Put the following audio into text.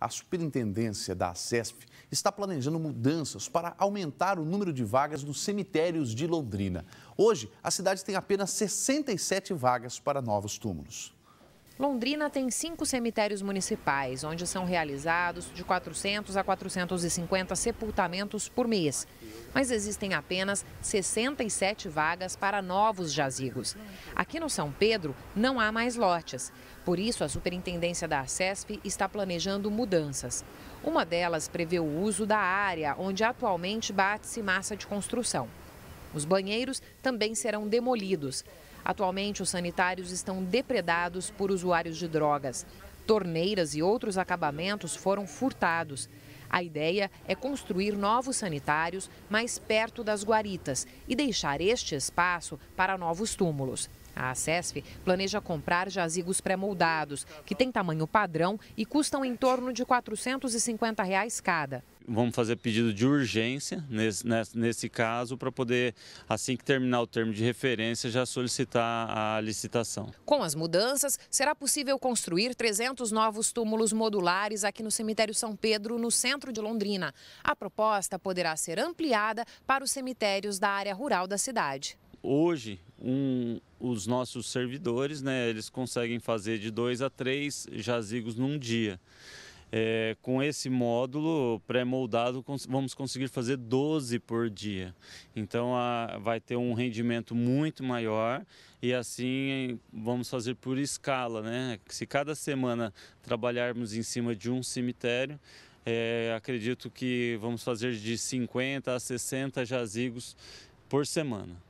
a Superintendência da SESP está planejando mudanças para aumentar o número de vagas nos cemitérios de Londrina. Hoje, a cidade tem apenas 67 vagas para novos túmulos. Londrina tem cinco cemitérios municipais, onde são realizados de 400 a 450 sepultamentos por mês. Mas existem apenas 67 vagas para novos jazigos. Aqui no São Pedro não há mais lotes. Por isso, a superintendência da CESP está planejando mudanças. Uma delas prevê o uso da área onde atualmente bate-se massa de construção. Os banheiros também serão demolidos. Atualmente, os sanitários estão depredados por usuários de drogas. Torneiras e outros acabamentos foram furtados. A ideia é construir novos sanitários mais perto das guaritas e deixar este espaço para novos túmulos. A ACESF planeja comprar jazigos pré-moldados, que têm tamanho padrão e custam em torno de R$ 450 reais cada vamos fazer pedido de urgência nesse, nesse, né, nesse caso para poder, assim que terminar o termo de referência, já solicitar a licitação. Com as mudanças, será possível construir 300 novos túmulos modulares aqui no cemitério São Pedro, no centro de Londrina. A proposta poderá ser ampliada para os cemitérios da área rural da cidade. Hoje, um, os nossos servidores, né, eles conseguem fazer de dois a três jazigos num dia. É, com esse módulo pré-moldado, vamos conseguir fazer 12 por dia. Então a, vai ter um rendimento muito maior e assim vamos fazer por escala. Né? Se cada semana trabalharmos em cima de um cemitério, é, acredito que vamos fazer de 50 a 60 jazigos por semana.